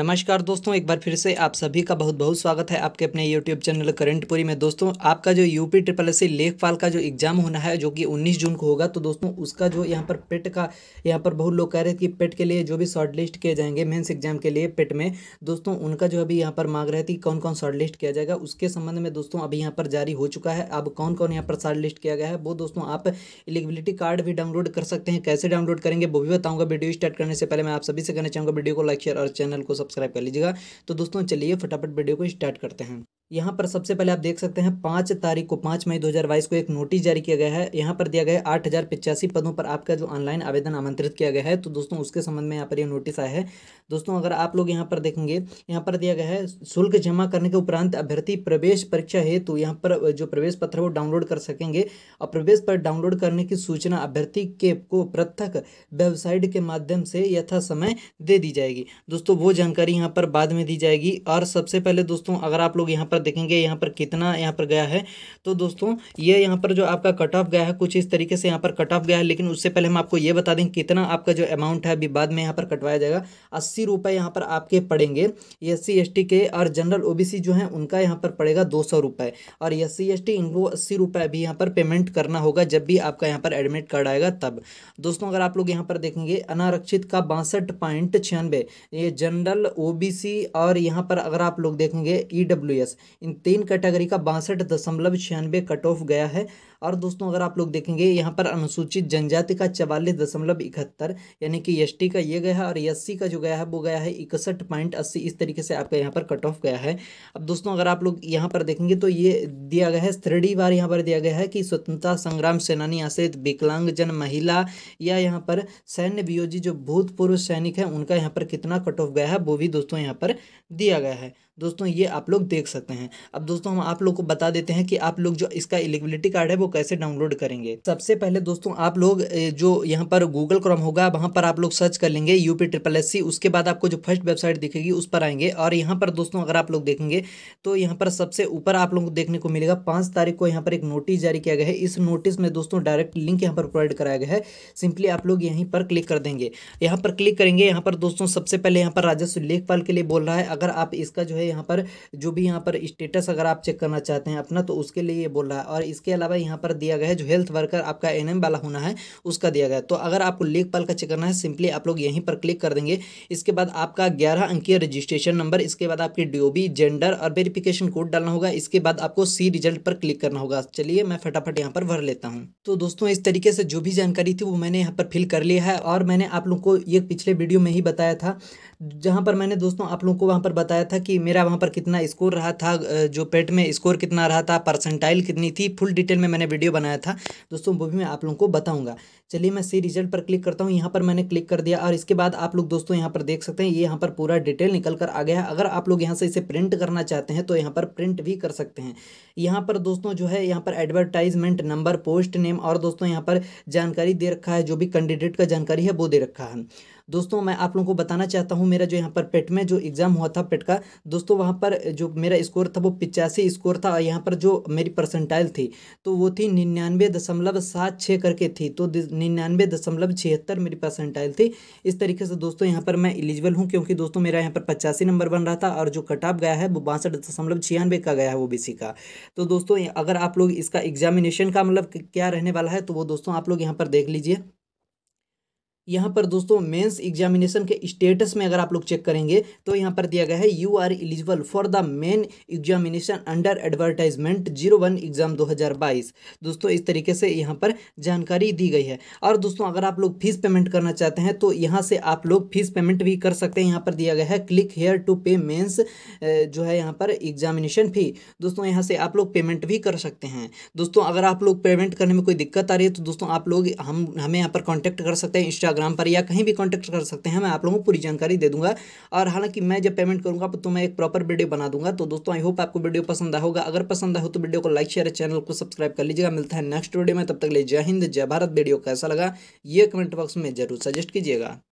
नमस्कार दोस्तों एक बार फिर से आप सभी का बहुत बहुत स्वागत है आपके अपने यूट्यूब चैनल करंटपुरी में दोस्तों आपका जो यूपी ट्रिपल एस सी लेखपाल का जो एग्ज़ाम होना है जो कि 19 जून को होगा तो दोस्तों उसका जो यहाँ पर पेट का यहाँ पर बहुत लोग कह रहे थे कि पेट के लिए जो भी शॉर्ट लिस्ट किए जाएंगे मेन्स एग्जाम के लिए पेट में दोस्तों उनका जो अभी यहाँ पर मांग रहे थे कौन कौन शॉर्ट लिस्ट किया जाएगा उसके संबंध में दोस्तों अभी यहाँ पर जारी हो चुका है अब कौन कौन यहाँ पर शॉर्ट लिस्ट किया गया है वो दोस्तों आप एलिजिबिलिटी कार्ड भी डाउनलोड कर सकते हैं कैसे डाउनलोड करेंगे वो भी बताऊँगा वीडियो स्टार्ट करने से पहले मैं आप सभी से कहना चाहूँगा वीडियो को लाइक शेयर और चैनल को सब्सक्राइब कर लीजिएगा तो दोस्तों चलिए फटाफट वीडियो को स्टार्ट करते हैं यहाँ पर सबसे पहले आप देख सकते हैं पाँच तारीख को पाँच मई 2022 को एक नोटिस जारी किया गया है यहाँ पर दिया गया है आठ हज़ार पिचासी पदों पर आपका जो ऑनलाइन आवेदन आमंत्रित किया गया है तो दोस्तों उसके संबंध में यहाँ पर ये यह नोटिस आया है दोस्तों अगर आप लोग यहाँ पर देखेंगे यहाँ पर दिया गया है शुल्क जमा करने के उपरांत अभ्यर्थी प्रवेश परीक्षा हेतु यहाँ पर जो प्रवेश पत्र है वो डाउनलोड कर सकेंगे और प्रवेश पत्र डाउनलोड करने की सूचना अभ्यर्थी के को पृथक वेबसाइट के माध्यम से यथा समय दे दी जाएगी दोस्तों वो जानकारी यहाँ पर बाद में दी जाएगी और सबसे पहले दोस्तों अगर आप लोग यहाँ पर देखेंगे यहाँ पर कितना यहाँ पर गया है तो दोस्तों ये यहाँ पर जो आपका कट ऑफ गया है कुछ इस तरीके से यहाँ पर कट ऑफ गया है लेकिन उससे पहले हम आपको ये बता दें कितना आपका जो अमाउंट है अभी बाद में यहाँ पर कटवाया जाएगा अस्सी रुपये यहाँ पर आपके पड़ेंगे एस सी के और जनरल ओ जो है उनका यहाँ पर पड़ेगा दो सौ और एस सी इनको अस्सी रुपये अभी यहाँ पर पेमेंट करना होगा जब भी आपका यहाँ पर एडमिट कार्ड आएगा तब दोस्तों अगर आप लोग यहाँ पर देखेंगे अनारक्षित का बासठ पॉइंट छियानवे ये जनरल ओबीसी और यहाँ पर अगर आप लोग देखेंगे ईडब्ल्यूएस इन तीन कैटेगरी का बासठ दशमलव छियानवे कट ऑफ गया है और दोस्तों अगर आप लोग देखेंगे यहाँ पर अनुसूचित जनजाति का चवालीस दशमलव इकहत्तर यानी कि एस का ये गया है और एस का जो गया है वो गया है इकसठ पॉइंट अस्सी इस तरीके से आपका यहाँ पर कट ऑफ गया है अब दोस्तों अगर आप लोग यहाँ पर देखेंगे तो ये दिया गया है थ्रेडी बार यहाँ पर दिया गया है कि स्वतंत्रता संग्राम सेनानी आश्रित विकलांगजन महिला या यहाँ पर सैन्य वियोजी जो भूतपूर्व सैनिक है उनका यहाँ पर कितना कट ऑफ गया है वो भी दोस्तों यहाँ पर दिया गया है दोस्तों ये आप लोग देख सकते हैं अब दोस्तों हम आप लोग को बता देते हैं कि आप लोग जो इसका एलिजिबिलिटी कार्ड है वो कैसे डाउनलोड करेंगे सबसे पहले दोस्तों आप लोग जो यहाँ पर गूगल क्रम होगा वहाँ पर आप लोग सर्च कर लेंगे यूपी ट्रिपल एस सी उसके बाद आपको जो फर्स्ट वेबसाइट दिखेगी उस पर आएंगे और यहाँ पर दोस्तों अगर आप लोग देखेंगे तो यहाँ पर सबसे ऊपर आप लोगों को देखने को मिलेगा पाँच तारीख को यहाँ पर एक नोटिस जारी किया गया है इस नोटिस में दोस्तों डायरेक्ट लिंक यहाँ पर प्रोवाइड कराया गया है सिंपली आप लोग यहीं पर क्लिक कर देंगे यहाँ पर क्लिक करेंगे यहाँ पर दोस्तों सबसे पहले यहाँ पर राजस्व लेखपाल के लिए बोल रहा है अगर आप इसका जो है है यहाँ पर जो भी यहाँ पर स्टेटस अगर आप चेक करना चाहते हैं अपना तो उसके लिए ये बोल रहा है और इसके अलावा यहाँ पर दिया गया है जो हेल्थ वर्कर आपका एन वाला होना है उसका दिया गया तो अगर आपको पाल का चेक करना है सिंपली आप लोग यहीं पर क्लिक कर देंगे इसके बाद आपका ग्यारह अंकीय रजिस्ट्रेशन नंबर इसके बाद आपकी डी जेंडर और वेरिफिकेशन कोड डालना होगा इसके बाद आपको सी रिजल्ट पर क्लिक करना होगा चलिए मैं फटाफट यहाँ पर भर लेता हूँ तो दोस्तों इस तरीके से जो भी जानकारी थी वो मैंने यहाँ पर फिल कर लिया है और मैंने आप लोग को ये पिछले वीडियो में ही बताया था जहाँ पर मैंने दोस्तों आप लोगों को वहाँ पर बताया था कि मेरा वहाँ पर कितना स्कोर रहा था जो पेट में स्कोर कितना रहा था परसेंटाइल कितनी थी फुल डिटेल में मैंने वीडियो बनाया था दोस्तों वो भी मैं आप लोगों को बताऊँगा चलिए मैं सी रिजल्ट पर क्लिक करता हूँ यहाँ पर मैंने क्लिक कर दिया और इसके बाद आप लोग दोस्तों यहाँ पर देख सकते हैं ये यहाँ पर पूरा डिटेल निकल कर आ गया है अगर आप लोग यहाँ से इसे प्रिंट करना चाहते हैं तो यहाँ पर प्रिंट भी कर सकते हैं यहाँ पर दोस्तों जो है यहाँ पर एडवर्टाइजमेंट नंबर पोस्ट नेम और दोस्तों यहाँ पर जानकारी दे रखा है जो भी कैंडिडेट का जानकारी है वो दे रखा है दोस्तों मैं आप लोगों को बताना चाहता हूँ मेरा जो यहाँ पर पेट में जो एग्ज़ाम हुआ था पेट का दोस्तों वहाँ पर जो मेरा स्कोर था वो पिचासी स्कोर था और यहाँ पर जो मेरी परसेंटाइल थी तो वो थी निन्यानवे दशमलव सात छः करके थी तो निन्यानवे दशमलव छिहत्तर मेरी परसेंटाइल थी इस तरीके से दोस्तों यहाँ पर मैं एलिजिबल हूँ क्योंकि दोस्तों मेरा यहाँ पर पचासी नंबर बन रहा था और जो कट ऑफ गया है वो बासठ दशमलव छियानवे का गया है वो बी का तो दोस्तों अगर आप लोग इसका एग्जामिनेशन का मतलब क्या रहने वाला है तो वो दोस्तों आप लोग यहाँ पर देख लीजिए यहाँ पर दोस्तों मेंस एग्जामिनेशन के स्टेटस में अगर आप लोग चेक करेंगे तो यहाँ पर दिया गया है you are eligible for the main examination under advertisement zero one exam दो हज़ार बाईस दोस्तों इस तरीके से यहाँ पर जानकारी दी गई है और दोस्तों अगर आप लोग फीस पेमेंट करना चाहते हैं तो यहाँ से आप लोग फीस पेमेंट भी कर सकते हैं यहाँ पर दिया गया है click here to pay mains जो है यहाँ पर एग्जामिनेशन फी दोस्तों यहाँ से आप लोग पेमेंट भी कर सकते हैं दोस्तों अगर आप लोग पेमेंट करने में कोई दिक्कत आ रही है तो दोस्तों आप लोग हम हमें यहाँ पर कॉन्टैक्ट कर सकते हैं इंस्टा इंस्टाग्राम पर या कहीं भी कॉन्टैक्ट कर सकते हैं मैं आप लोगों को पूरी जानकारी दे दूंगा और हालांकि मैं जब पेमेंट करूंगा तो मैं एक प्रॉपर वीडियो बना दूंगा तो दोस्तों आई होप आपको वीडियो पसंद आएगा अगर पसंद आए तो वीडियो को लाइक शेयर चैनल को सब्सक्राइब कर लीजिएगा मिलता है नेक्स्ट वीडियो में तब तक ले जय हिंद जय भारत वीडियो कैसा लगा ये कमेंट बॉक्स में जरूर सजेस्ट कीजिएगा